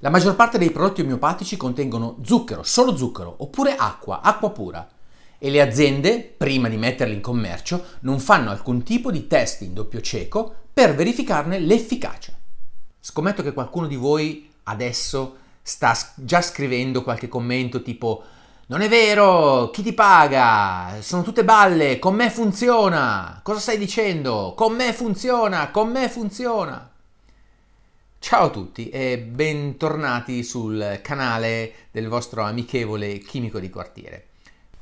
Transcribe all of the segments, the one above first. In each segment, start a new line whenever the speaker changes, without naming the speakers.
La maggior parte dei prodotti omeopatici contengono zucchero, solo zucchero, oppure acqua, acqua pura. E le aziende, prima di metterli in commercio, non fanno alcun tipo di test in doppio cieco per verificarne l'efficacia. Scommetto che qualcuno di voi adesso sta già scrivendo qualche commento tipo non è vero, chi ti paga? Sono tutte balle, con me funziona. Cosa stai dicendo? Con me funziona, con me funziona. Ciao a tutti e bentornati sul canale del vostro amichevole chimico di quartiere.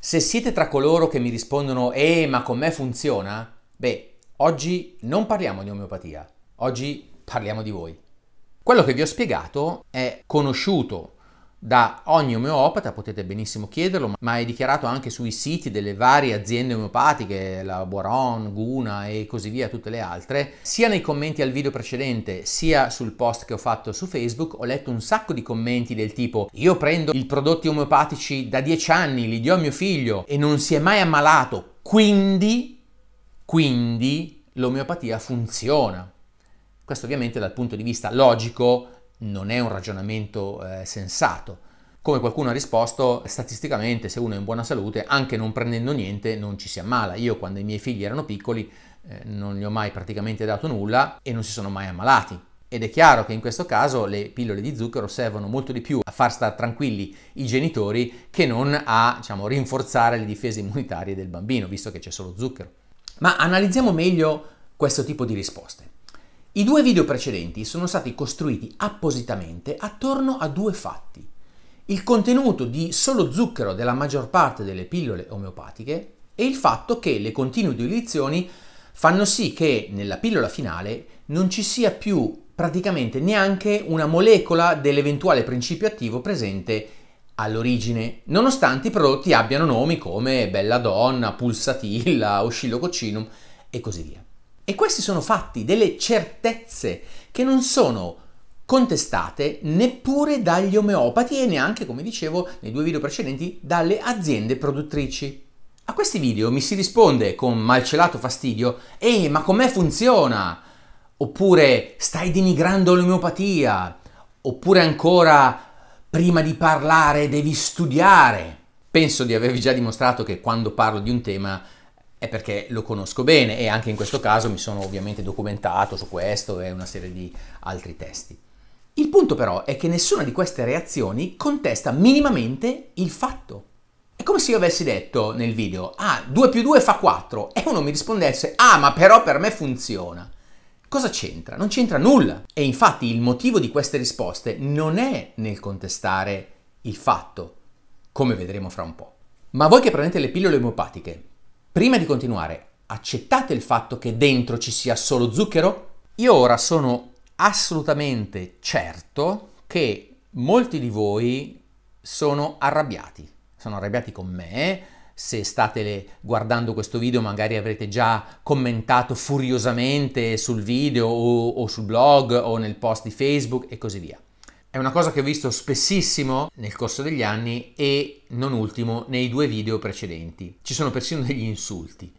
Se siete tra coloro che mi rispondono Eh, ma con me funziona? Beh, oggi non parliamo di omeopatia, oggi parliamo di voi. Quello che vi ho spiegato è conosciuto da ogni omeopata, potete benissimo chiederlo, ma è dichiarato anche sui siti delle varie aziende omeopatiche, la Boron, Guna e così via, tutte le altre, sia nei commenti al video precedente, sia sul post che ho fatto su Facebook, ho letto un sacco di commenti del tipo io prendo i prodotti omeopatici da 10 anni, li do a mio figlio e non si è mai ammalato, quindi, quindi l'omeopatia funziona. Questo ovviamente dal punto di vista logico non è un ragionamento eh, sensato. Come qualcuno ha risposto, statisticamente se uno è in buona salute, anche non prendendo niente non ci si ammala. Io quando i miei figli erano piccoli eh, non gli ho mai praticamente dato nulla e non si sono mai ammalati. Ed è chiaro che in questo caso le pillole di zucchero servono molto di più a far stare tranquilli i genitori che non a diciamo, rinforzare le difese immunitarie del bambino, visto che c'è solo zucchero. Ma analizziamo meglio questo tipo di risposte. I due video precedenti sono stati costruiti appositamente attorno a due fatti il contenuto di solo zucchero della maggior parte delle pillole omeopatiche e il fatto che le continue diluizioni fanno sì che nella pillola finale non ci sia più praticamente neanche una molecola dell'eventuale principio attivo presente all'origine, nonostante i prodotti abbiano nomi come Bella Donna, Pulsatilla, Oscillococcinum e così via. E questi sono fatti delle certezze che non sono contestate neppure dagli omeopati e neanche, come dicevo nei due video precedenti, dalle aziende produttrici. A questi video mi si risponde con malcelato fastidio «Eh, ma com'è funziona?» oppure «Stai denigrando l'omeopatia?» oppure ancora «Prima di parlare devi studiare». Penso di avervi già dimostrato che quando parlo di un tema è perché lo conosco bene e anche in questo caso mi sono ovviamente documentato su questo e una serie di altri testi. Il punto però è che nessuna di queste reazioni contesta minimamente il fatto. È come se io avessi detto nel video, ah, 2 più 2 fa 4, e uno mi rispondesse, ah, ma però per me funziona. Cosa c'entra? Non c'entra nulla. E infatti il motivo di queste risposte non è nel contestare il fatto, come vedremo fra un po'. Ma voi che prendete le pillole omeopatiche, prima di continuare, accettate il fatto che dentro ci sia solo zucchero? Io ora sono assolutamente certo che molti di voi sono arrabbiati, sono arrabbiati con me. Se state guardando questo video magari avrete già commentato furiosamente sul video o, o sul blog o nel post di Facebook e così via. È una cosa che ho visto spessissimo nel corso degli anni e non ultimo nei due video precedenti. Ci sono persino degli insulti.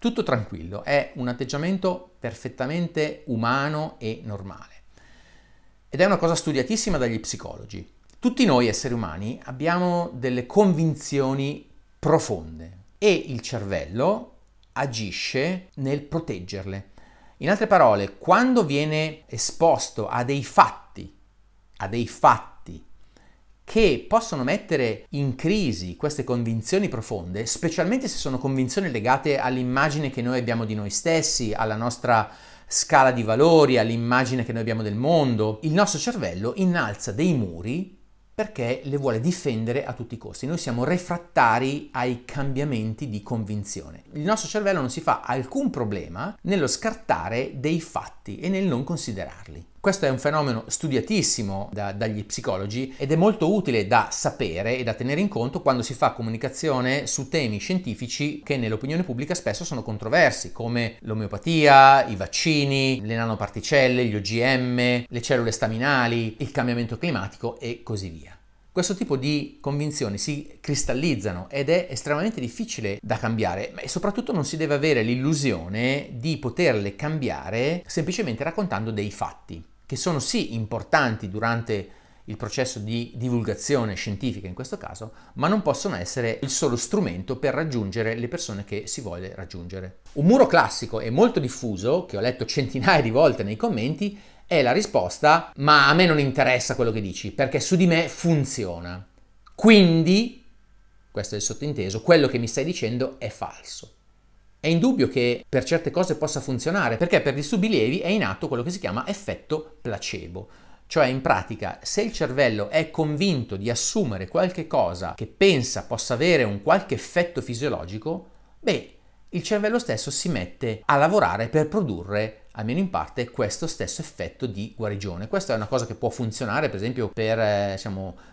Tutto tranquillo, è un atteggiamento perfettamente umano e normale. Ed è una cosa studiatissima dagli psicologi. Tutti noi esseri umani abbiamo delle convinzioni profonde e il cervello agisce nel proteggerle. In altre parole, quando viene esposto a dei fatti, a dei fatti, che possono mettere in crisi queste convinzioni profonde, specialmente se sono convinzioni legate all'immagine che noi abbiamo di noi stessi, alla nostra scala di valori, all'immagine che noi abbiamo del mondo, il nostro cervello innalza dei muri perché le vuole difendere a tutti i costi. Noi siamo refrattari ai cambiamenti di convinzione. Il nostro cervello non si fa alcun problema nello scartare dei fatti e nel non considerarli. Questo è un fenomeno studiatissimo da, dagli psicologi ed è molto utile da sapere e da tenere in conto quando si fa comunicazione su temi scientifici che nell'opinione pubblica spesso sono controversi, come l'omeopatia, i vaccini, le nanoparticelle, gli OGM, le cellule staminali, il cambiamento climatico e così via. Questo tipo di convinzioni si cristallizzano ed è estremamente difficile da cambiare e soprattutto non si deve avere l'illusione di poterle cambiare semplicemente raccontando dei fatti che sono sì importanti durante il processo di divulgazione scientifica in questo caso, ma non possono essere il solo strumento per raggiungere le persone che si vuole raggiungere. Un muro classico e molto diffuso, che ho letto centinaia di volte nei commenti, è la risposta ma a me non interessa quello che dici perché su di me funziona. Quindi, questo è il sottinteso, quello che mi stai dicendo è falso. È indubbio che per certe cose possa funzionare, perché per gli subilievi è in atto quello che si chiama effetto placebo. Cioè in pratica, se il cervello è convinto di assumere qualche cosa che pensa possa avere un qualche effetto fisiologico, beh, il cervello stesso si mette a lavorare per produrre almeno in parte questo stesso effetto di guarigione. Questa è una cosa che può funzionare per esempio per eh,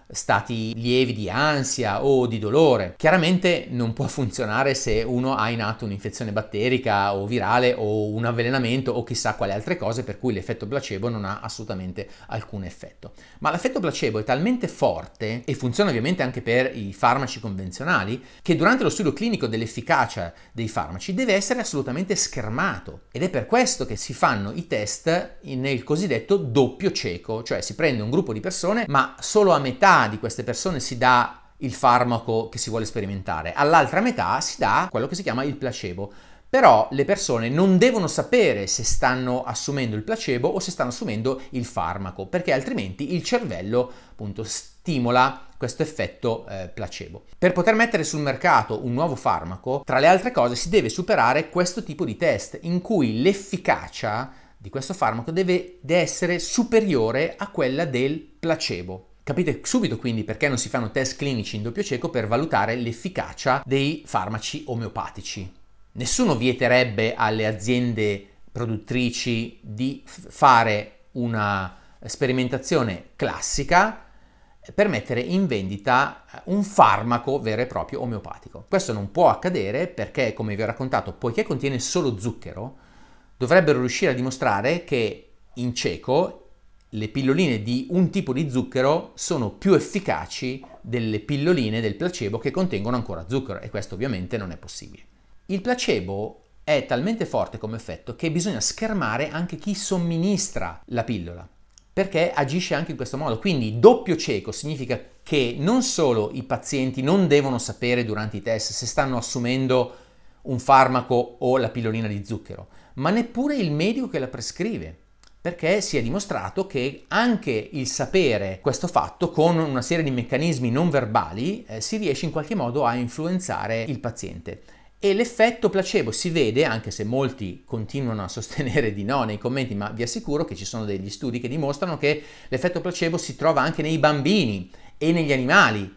stati lievi di ansia o di dolore. Chiaramente non può funzionare se uno ha in atto un'infezione batterica o virale o un avvelenamento o chissà quale altre cose per cui l'effetto placebo non ha assolutamente alcun effetto. Ma l'effetto placebo è talmente forte e funziona ovviamente anche per i farmaci convenzionali che durante lo studio clinico dell'efficacia dei farmaci deve essere assolutamente schermato ed è per questo che si fanno i test nel cosiddetto doppio cieco, cioè si prende un gruppo di persone ma solo a metà di queste persone si dà il farmaco che si vuole sperimentare, all'altra metà si dà quello che si chiama il placebo. Però le persone non devono sapere se stanno assumendo il placebo o se stanno assumendo il farmaco, perché altrimenti il cervello appunto stimola questo effetto eh, placebo. Per poter mettere sul mercato un nuovo farmaco, tra le altre cose si deve superare questo tipo di test in cui l'efficacia di questo farmaco deve, deve essere superiore a quella del placebo. Capite subito quindi perché non si fanno test clinici in doppio cieco per valutare l'efficacia dei farmaci omeopatici. Nessuno vieterebbe alle aziende produttrici di fare una sperimentazione classica per mettere in vendita eh, un farmaco vero e proprio omeopatico. Questo non può accadere perché, come vi ho raccontato, poiché contiene solo zucchero, dovrebbero riuscire a dimostrare che in cieco le pilloline di un tipo di zucchero sono più efficaci delle pilloline del placebo che contengono ancora zucchero e questo ovviamente non è possibile. Il placebo è talmente forte come effetto che bisogna schermare anche chi somministra la pillola perché agisce anche in questo modo. Quindi doppio cieco significa che non solo i pazienti non devono sapere durante i test se stanno assumendo un farmaco o la pillolina di zucchero, ma neppure il medico che la prescrive perché si è dimostrato che anche il sapere questo fatto con una serie di meccanismi non verbali eh, si riesce in qualche modo a influenzare il paziente. E l'effetto placebo si vede, anche se molti continuano a sostenere di no nei commenti, ma vi assicuro che ci sono degli studi che dimostrano che l'effetto placebo si trova anche nei bambini e negli animali,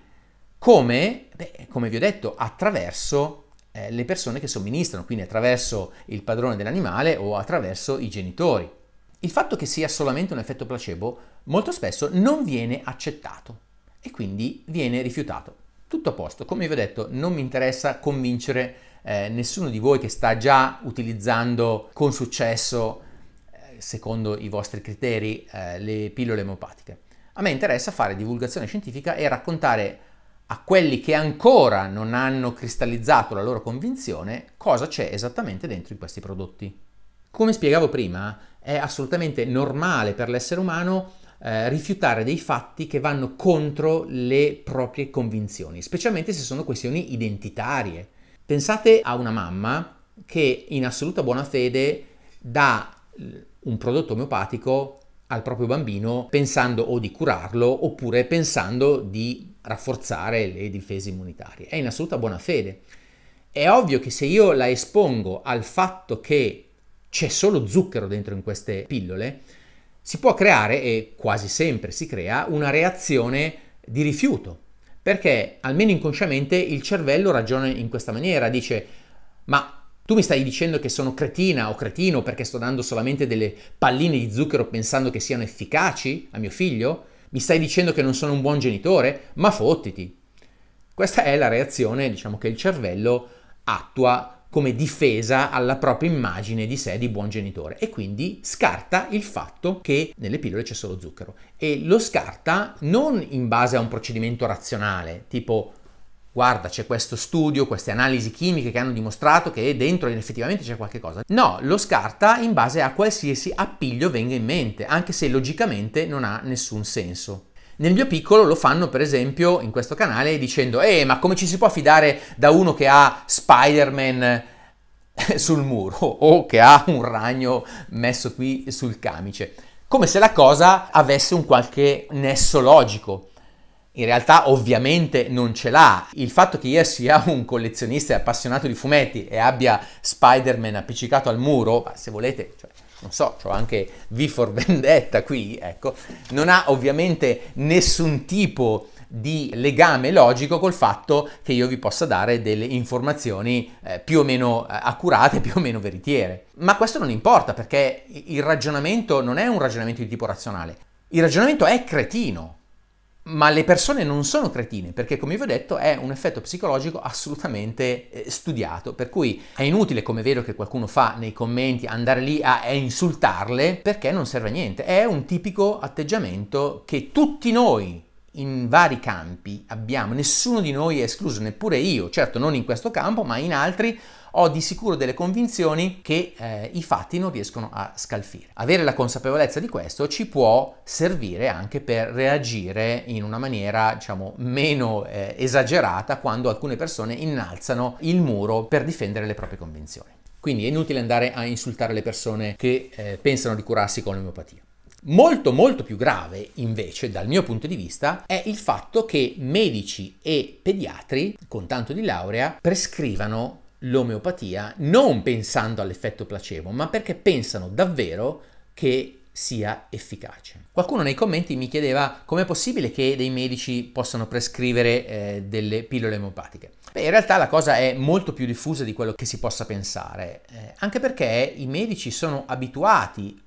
come, beh, come vi ho detto, attraverso eh, le persone che somministrano, quindi attraverso il padrone dell'animale o attraverso i genitori. Il fatto che sia solamente un effetto placebo molto spesso non viene accettato e quindi viene rifiutato. Tutto a posto, come vi ho detto, non mi interessa convincere eh, nessuno di voi che sta già utilizzando con successo, eh, secondo i vostri criteri, eh, le pillole emopatiche. A me interessa fare divulgazione scientifica e raccontare a quelli che ancora non hanno cristallizzato la loro convinzione cosa c'è esattamente dentro in questi prodotti. Come spiegavo prima, è assolutamente normale per l'essere umano eh, rifiutare dei fatti che vanno contro le proprie convinzioni, specialmente se sono questioni identitarie. Pensate a una mamma che in assoluta buona fede dà eh, un prodotto omeopatico al proprio bambino pensando o di curarlo oppure pensando di rafforzare le difese immunitarie. È in assoluta buona fede. È ovvio che se io la espongo al fatto che c'è solo zucchero dentro in queste pillole, si può creare, e quasi sempre si crea, una reazione di rifiuto, perché almeno inconsciamente il cervello ragiona in questa maniera, dice ma tu mi stai dicendo che sono cretina o cretino perché sto dando solamente delle palline di zucchero pensando che siano efficaci a mio figlio? Mi stai dicendo che non sono un buon genitore? Ma fottiti! Questa è la reazione, diciamo, che il cervello attua come difesa alla propria immagine di sé di buon genitore e quindi scarta il fatto che nelle pillole c'è solo zucchero e lo scarta non in base a un procedimento razionale tipo guarda c'è questo studio, queste analisi chimiche che hanno dimostrato che dentro effettivamente c'è qualche cosa. No, lo scarta in base a qualsiasi appiglio venga in mente, anche se logicamente non ha nessun senso. Nel mio piccolo lo fanno per esempio in questo canale dicendo eh ma come ci si può fidare da uno che ha Spider-Man eh, sul muro o che ha un ragno messo qui sul camice? Come se la cosa avesse un qualche nesso logico. In realtà ovviamente non ce l'ha. Il fatto che io sia un collezionista e appassionato di fumetti e abbia Spider-Man appiccicato al muro, se volete, cioè, non so, ho anche V for Vendetta qui, ecco, non ha ovviamente nessun tipo di legame logico col fatto che io vi possa dare delle informazioni eh, più o meno eh, accurate, più o meno veritiere. Ma questo non importa perché il ragionamento non è un ragionamento di tipo razionale. Il ragionamento è cretino, ma le persone non sono cretine, perché come vi ho detto è un effetto psicologico assolutamente eh, studiato, per cui è inutile, come vedo che qualcuno fa nei commenti, andare lì a, insultarle, perché non serve a niente. È un tipico atteggiamento che tutti noi in vari campi abbiamo, nessuno di noi è escluso, neppure io, certo non in questo campo, ma in altri ho di sicuro delle convinzioni che eh, i fatti non riescono a scalfire. Avere la consapevolezza di questo ci può servire anche per reagire in una maniera, diciamo, meno eh, esagerata quando alcune persone innalzano il muro per difendere le proprie convinzioni. Quindi è inutile andare a insultare le persone che eh, pensano di curarsi con l'omeopatia. Molto molto più grave invece dal mio punto di vista è il fatto che medici e pediatri con tanto di laurea prescrivano l'omeopatia non pensando all'effetto placebo, ma perché pensano davvero che sia efficace. Qualcuno nei commenti mi chiedeva com'è possibile che dei medici possano prescrivere eh, delle pillole omeopatiche. Beh, in realtà la cosa è molto più diffusa di quello che si possa pensare, eh, anche perché i medici sono abituati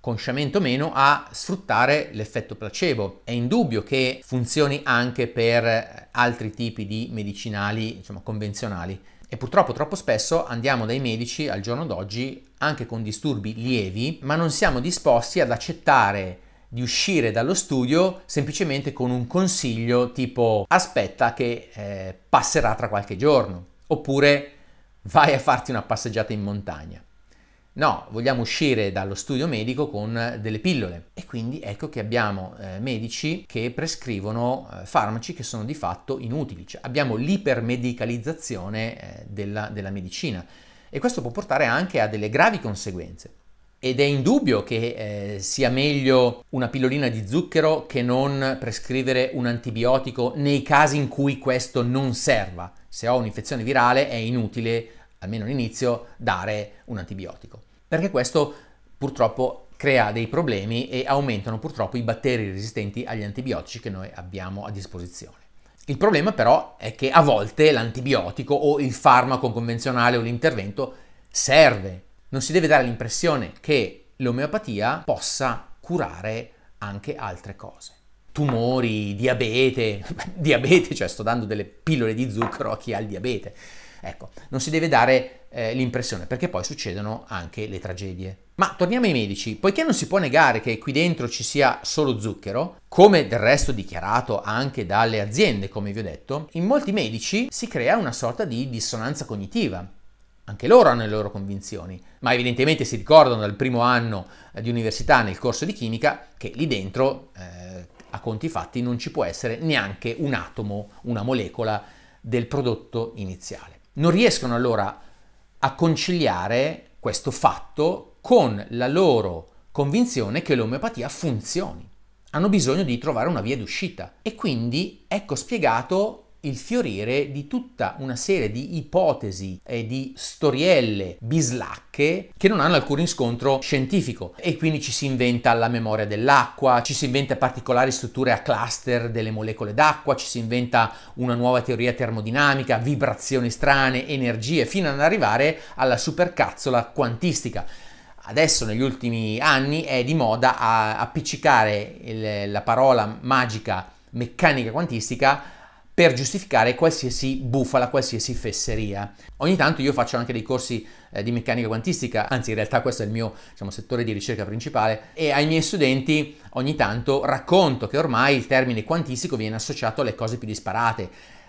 consciamente o meno a sfruttare l'effetto placebo. È indubbio che funzioni anche per altri tipi di medicinali, diciamo, convenzionali e purtroppo troppo spesso andiamo dai medici al giorno d'oggi anche con disturbi lievi, ma non siamo disposti ad accettare di uscire dallo studio semplicemente con un consiglio tipo aspetta che eh, passerà tra qualche giorno oppure vai a farti una passeggiata in montagna. No, vogliamo uscire dallo studio medico con eh, delle pillole. E quindi ecco che abbiamo eh, medici che prescrivono eh, farmaci che sono di fatto inutili. Cioè, abbiamo l'ipermedicalizzazione eh, della, della medicina e questo può portare anche a delle gravi conseguenze. Ed è indubbio che eh, sia meglio una pillolina di zucchero che non prescrivere un antibiotico nei casi in cui questo non serva. Se ho un'infezione virale è inutile, almeno all'inizio, dare un antibiotico perché questo purtroppo crea dei problemi e aumentano purtroppo i batteri resistenti agli antibiotici che noi abbiamo a disposizione. Il problema però è che a volte l'antibiotico o il farmaco convenzionale o l'intervento serve. Non si deve dare l'impressione che l'omeopatia possa curare anche altre cose. Tumori, diabete, diabete, cioè sto dando delle pillole di zucchero a chi ha il diabete Ecco, non si deve dare eh, l'impressione perché poi succedono anche le tragedie. Ma torniamo ai medici, poiché non si può negare che qui dentro ci sia solo zucchero, come del resto dichiarato anche dalle aziende, come vi ho detto, in molti medici si crea una sorta di dissonanza cognitiva. Anche loro hanno le loro convinzioni, ma evidentemente si ricordano dal primo anno eh, di università nel corso di chimica che lì dentro, eh, a conti fatti, non ci può essere neanche un atomo, una molecola del prodotto iniziale non riescono allora a conciliare questo fatto con la loro convinzione che l'omeopatia funzioni. Hanno bisogno di trovare una via d'uscita e quindi ecco spiegato il fiorire di tutta una serie di ipotesi e di storielle bislacche che non hanno alcun riscontro scientifico e quindi ci si inventa la memoria dell'acqua, ci si inventa particolari strutture a cluster delle molecole d'acqua, ci si inventa una nuova teoria termodinamica, vibrazioni strane, energie, fino ad arrivare alla supercazzola quantistica adesso negli ultimi anni è di moda appiccicare il, la parola magica meccanica quantistica per giustificare qualsiasi bufala, qualsiasi fesseria. Ogni tanto io faccio anche dei corsi eh, di meccanica quantistica, anzi in realtà questo è il mio diciamo, settore di ricerca principale e ai miei studenti ogni tanto racconto che ormai il termine quantistico viene associato alle cose più disparate,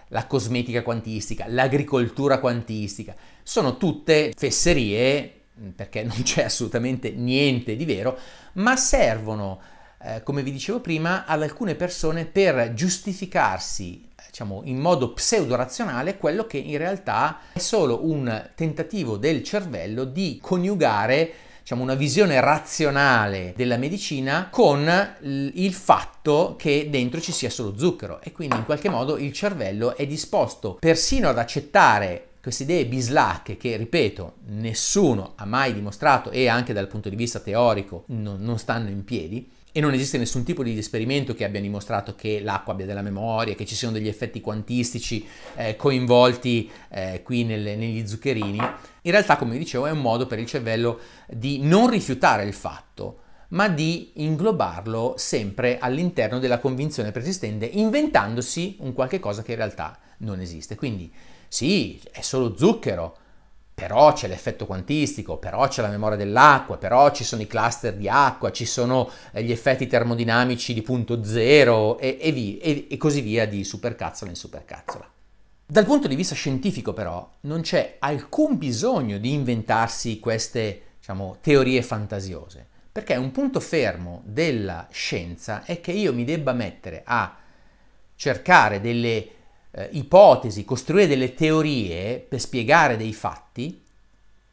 la cosmetica quantistica, l'agricoltura quantistica, sono tutte fesserie perché non c'è assolutamente niente di vero, ma servono, eh, come vi dicevo prima, ad alcune persone per giustificarsi diciamo, in modo pseudorazionale quello che in realtà è solo un tentativo del cervello di coniugare diciamo, una visione razionale della medicina con il fatto che dentro ci sia solo zucchero e quindi in qualche modo il cervello è disposto persino ad accettare queste idee bislacche che, ripeto, nessuno ha mai dimostrato e anche dal punto di vista teorico non, non stanno in piedi, e non esiste nessun tipo di esperimento che abbia dimostrato che l'acqua abbia della memoria, che ci siano degli effetti quantistici eh, coinvolti eh, qui nelle, negli zuccherini, in realtà come dicevo è un modo per il cervello di non rifiutare il fatto ma di inglobarlo sempre all'interno della convinzione persistente, inventandosi un qualche cosa che in realtà non esiste. Quindi sì, è solo zucchero, però c'è l'effetto quantistico, però c'è la memoria dell'acqua, però ci sono i cluster di acqua, ci sono eh, gli effetti termodinamici di punto zero e, e, vi, e, e così via di supercazzola in supercazzola. Dal punto di vista scientifico però non c'è alcun bisogno di inventarsi queste diciamo, teorie fantasiose, perché un punto fermo della scienza è che io mi debba mettere a cercare delle eh, ipotesi, costruire delle teorie per spiegare dei fatti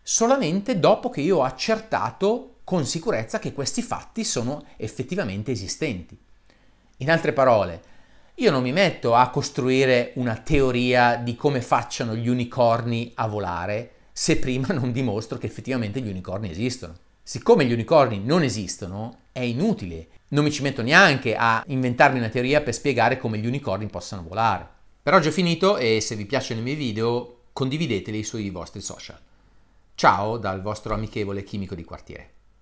solamente dopo che io ho accertato con sicurezza che questi fatti sono effettivamente esistenti. In altre parole, io non mi metto a costruire una teoria di come facciano gli unicorni a volare se prima non dimostro che effettivamente gli unicorni esistono. Siccome gli unicorni non esistono, è inutile. Non mi ci metto neanche a inventarmi una teoria per spiegare come gli unicorni possano volare. Per oggi è finito e se vi piacciono i miei video condivideteli sui vostri social. Ciao dal vostro amichevole chimico di quartiere.